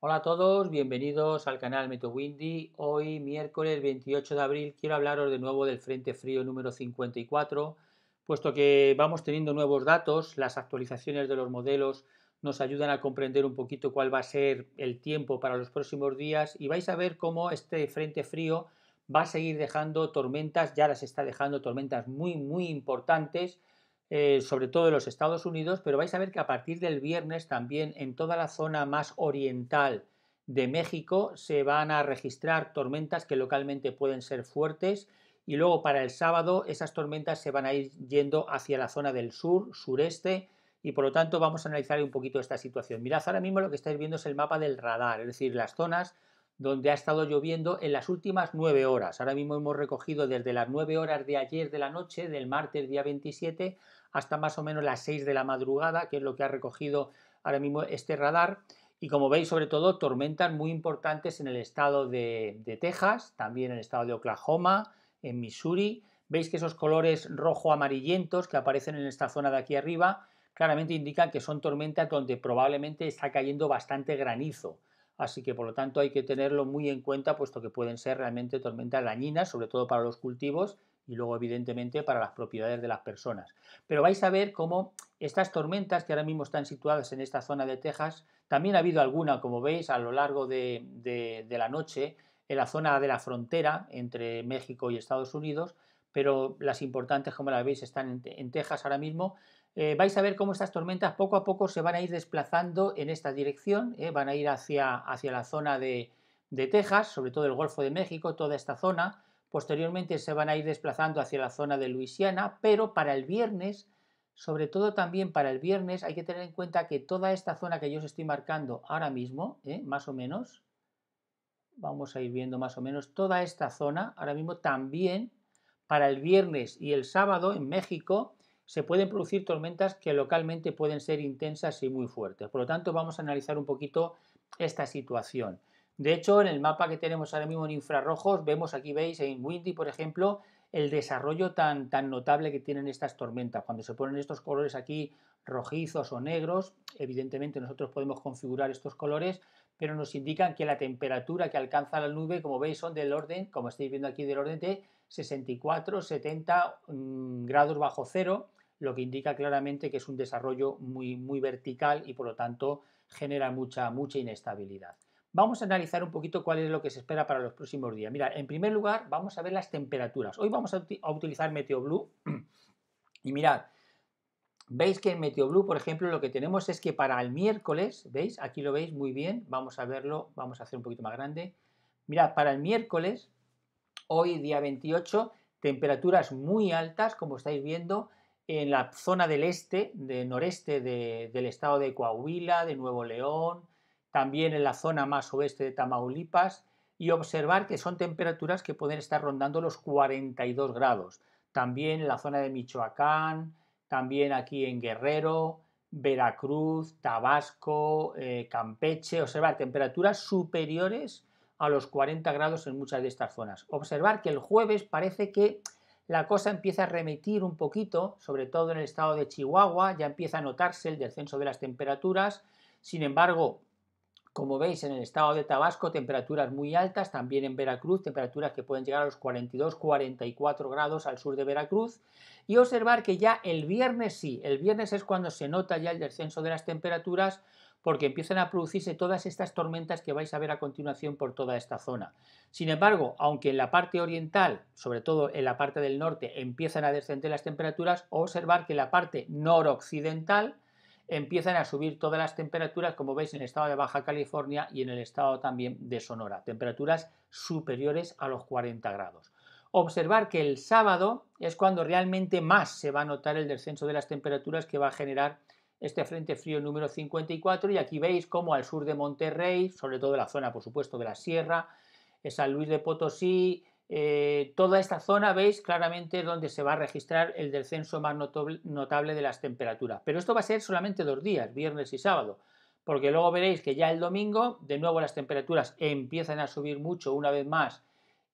Hola a todos, bienvenidos al canal Windy, Hoy miércoles 28 de abril quiero hablaros de nuevo del Frente Frío número 54, puesto que vamos teniendo nuevos datos, las actualizaciones de los modelos nos ayudan a comprender un poquito cuál va a ser el tiempo para los próximos días y vais a ver cómo este Frente Frío va a seguir dejando tormentas, ya las está dejando tormentas muy muy importantes eh, sobre todo en los Estados Unidos, pero vais a ver que a partir del viernes también en toda la zona más oriental de México se van a registrar tormentas que localmente pueden ser fuertes y luego para el sábado esas tormentas se van a ir yendo hacia la zona del sur, sureste y por lo tanto vamos a analizar un poquito esta situación. Mirad, ahora mismo lo que estáis viendo es el mapa del radar, es decir, las zonas donde ha estado lloviendo en las últimas nueve horas. Ahora mismo hemos recogido desde las nueve horas de ayer de la noche, del martes día 27, hasta más o menos las seis de la madrugada, que es lo que ha recogido ahora mismo este radar. Y como veis, sobre todo, tormentas muy importantes en el estado de, de Texas, también en el estado de Oklahoma, en Missouri. Veis que esos colores rojo-amarillentos que aparecen en esta zona de aquí arriba claramente indican que son tormentas donde probablemente está cayendo bastante granizo así que por lo tanto hay que tenerlo muy en cuenta, puesto que pueden ser realmente tormentas dañinas, sobre todo para los cultivos y luego evidentemente para las propiedades de las personas. Pero vais a ver cómo estas tormentas que ahora mismo están situadas en esta zona de Texas, también ha habido alguna, como veis, a lo largo de, de, de la noche en la zona de la frontera entre México y Estados Unidos, pero las importantes, como la veis, están en, Texas ahora mismo. Eh, vais a ver cómo estas tormentas poco a poco se van a ir desplazando en esta dirección, eh, van a ir hacia, hacia la zona de, Texas, sobre todo el Golfo de México, toda esta zona. Posteriormente se van a ir desplazando hacia la zona de Luisiana, pero para el viernes, sobre todo también para el viernes, hay que tener en cuenta que toda esta zona que yo os estoy marcando ahora mismo, eh, más o menos, vamos a ir viendo más o menos, toda esta zona ahora mismo también para el viernes y el sábado en México se pueden producir tormentas que localmente pueden ser intensas y muy fuertes. Por lo tanto, vamos a analizar un poquito esta situación. De hecho, en el mapa que tenemos ahora mismo en infrarrojos, vemos aquí, veis, en Windy, por ejemplo, el desarrollo tan, tan notable que tienen estas tormentas. Cuando se ponen estos colores aquí rojizos o negros, evidentemente nosotros podemos configurar estos colores, pero nos indican que la temperatura que alcanza la nube, como veis, son del orden, como estáis viendo aquí, del orden de 64, 70 mm, grados bajo cero, lo que indica claramente que es un desarrollo muy, muy vertical y por lo tanto genera mucha, mucha inestabilidad. Vamos a analizar un poquito cuál es lo que se espera para los próximos días. Mira, en primer lugar vamos a ver las temperaturas. Hoy vamos a, utilizar Meteo Blue y mirad, Veis que en MeteoBlue, por ejemplo, lo que tenemos es que para el miércoles, ¿veis? Aquí lo veis muy bien, vamos a verlo, vamos a hacer un poquito más grande. Mirad, para el miércoles, hoy día 28, temperaturas muy altas, como estáis viendo, en la zona del este, del noreste del estado de Coahuila, de Nuevo León, también en la zona más oeste de Tamaulipas, y observar que son temperaturas que pueden estar rondando los 42 grados. También en la zona de Michoacán, también aquí en Guerrero, Veracruz, Tabasco, eh, Campeche, observar temperaturas superiores a los 40 grados en muchas de estas zonas. Observar que el jueves parece que la cosa empieza a remitir un poquito, sobre todo en el estado de Chihuahua, ya empieza a notarse el descenso de las temperaturas, sin embargo, como veis, en el estado de Tabasco, temperaturas muy altas, también en Veracruz, temperaturas que pueden llegar a los 42-44 grados al sur de Veracruz. Y observar que ya el viernes sí, el viernes es cuando se nota ya el descenso de las temperaturas, porque empiezan a producirse todas estas tormentas que vais a ver a continuación por toda esta zona. Sin embargo, aunque en la parte oriental, sobre todo en la parte del norte, empiezan a descender las temperaturas, observar que la parte noroccidental empiezan a subir todas las temperaturas, como veis, en el estado de Baja California y en el estado también de Sonora, temperaturas superiores a los 40 grados. Observar que el sábado es cuando realmente más se va a notar el descenso de las temperaturas que va a generar este frente frío número 54 y aquí veis cómo al sur de Monterrey, sobre todo la zona, por supuesto, de la sierra, eh, San Luis de Potosí, eh, toda esta zona veis claramente donde se va a registrar el descenso más notable de las temperaturas. Pero esto va a ser solamente dos días, viernes y sábado, porque luego veréis que ya el domingo, de nuevo las temperaturas empiezan a subir mucho una vez más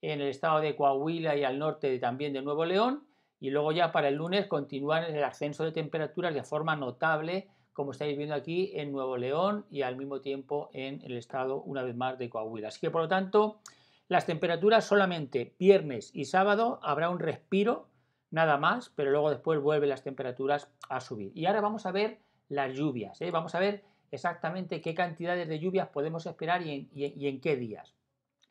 en el estado de Coahuila y al norte de, también de Nuevo León, y luego ya para el lunes continúan el ascenso de temperaturas de forma notable, como estáis viendo aquí en Nuevo León y al mismo tiempo en el estado una vez más de Coahuila. Así que por lo tanto las temperaturas solamente viernes y sábado habrá un respiro, nada más, pero luego después vuelven las temperaturas a subir. Y ahora vamos a ver las lluvias, ¿eh? vamos a ver exactamente qué cantidades de lluvias podemos esperar y en qué días.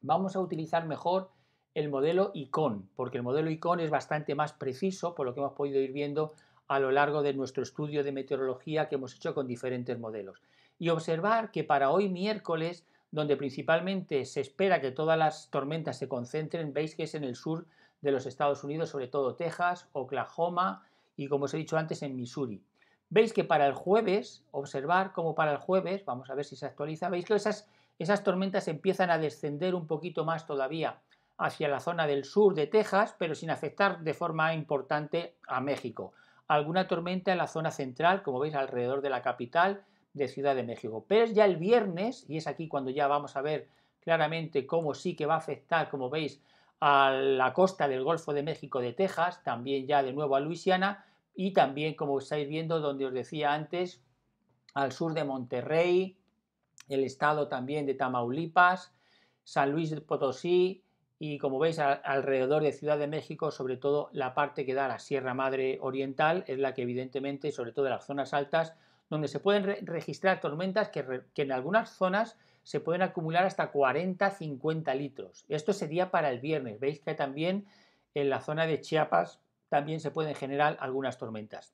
Vamos a utilizar mejor el modelo ICON, porque el modelo ICON es bastante más preciso, por lo que hemos podido ir viendo a lo largo de nuestro estudio de meteorología que hemos hecho con diferentes modelos. Y observar que para hoy miércoles donde principalmente se espera que todas las tormentas se concentren, veis que es en el sur de los Estados Unidos, sobre todo Texas, Oklahoma y, como os he dicho antes, en Missouri. Veis que para el jueves, observar como para el jueves, vamos a ver si se actualiza, veis que esas, esas tormentas empiezan a descender un poquito más todavía hacia la zona del sur de Texas, pero sin afectar de forma importante a México. Alguna tormenta en la zona central, como veis, alrededor de la capital, de Ciudad de México. Pero es ya el viernes, y es aquí cuando ya vamos a ver claramente cómo sí que va a afectar, como veis, a la costa del Golfo de México de Texas, también ya de nuevo a Luisiana, y también, como estáis viendo, donde os decía antes, al sur de Monterrey, el estado también de Tamaulipas, San Luis Potosí, y como veis alrededor de Ciudad de México, sobre todo la parte que da la Sierra Madre Oriental es la que evidentemente, sobre todo de las zonas altas, donde se pueden registrar tormentas que, que, en algunas zonas se pueden acumular hasta 40-50 litros. Esto sería para el viernes. Veis que también en la zona de Chiapas también se pueden generar algunas tormentas.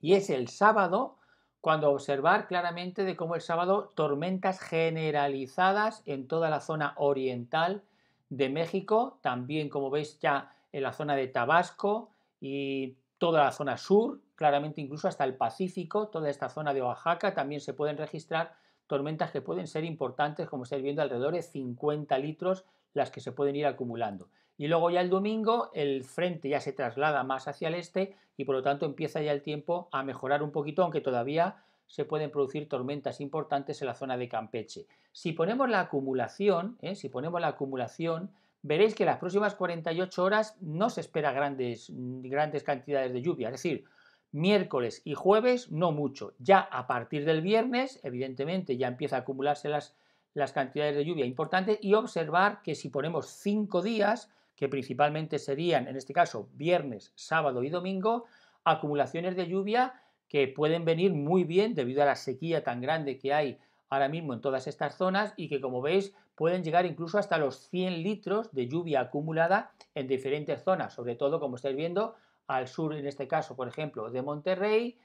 Y es el sábado cuando observar claramente de cómo el sábado tormentas generalizadas en toda la zona oriental de México, también como veis ya en la zona de Tabasco y toda la zona sur, claramente incluso hasta el Pacífico, toda esta zona de Oaxaca, también se pueden registrar tormentas que pueden ser importantes, como estáis viendo, alrededor de 50 litros las que se pueden ir acumulando. Y luego ya el domingo el frente ya se traslada más hacia el este y por lo tanto empieza ya el tiempo a mejorar un poquito, aunque todavía se pueden producir tormentas importantes en la zona de Campeche. Si ponemos la acumulación, ¿eh? si ponemos la acumulación, veréis que las próximas 48 horas no se espera grandes, grandes cantidades de lluvia, es decir, Miércoles y jueves no mucho. Ya a partir del viernes, evidentemente, ya empieza a acumularse las, las cantidades de lluvia importantes y observar que si ponemos cinco días, que principalmente serían, en este caso, viernes, sábado y domingo, acumulaciones de lluvia que pueden venir muy bien debido a la sequía tan grande que hay ahora mismo en todas estas zonas y que como veis pueden llegar incluso hasta los 100 litros de lluvia acumulada en diferentes zonas, sobre todo como estáis viendo al sur, en este caso, por ejemplo, de Monterrey,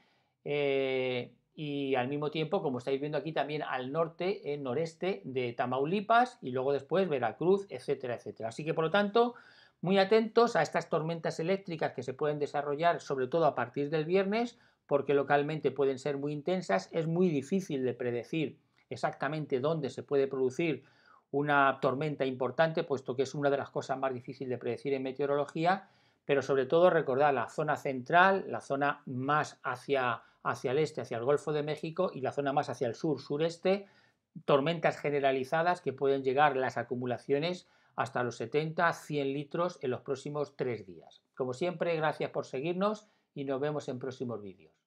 eh, y al mismo tiempo, como estáis viendo aquí, también al norte, en noreste de Tamaulipas, y luego después Veracruz, etcétera, etcétera. Así que, por lo tanto, muy atentos a estas tormentas eléctricas que se pueden desarrollar, sobre todo a partir del viernes, porque localmente pueden ser muy intensas, es muy difícil de predecir exactamente dónde se puede producir una tormenta importante, puesto que es una de las cosas más difíciles de predecir en meteorología pero sobre todo recordar la zona central, la zona más hacia, hacia el este, hacia el Golfo de México y la zona más hacia el sur, sureste, tormentas generalizadas que pueden llegar las acumulaciones hasta los 70, 100 litros en los próximos tres días. Como siempre, gracias por seguirnos y nos vemos en próximos vídeos.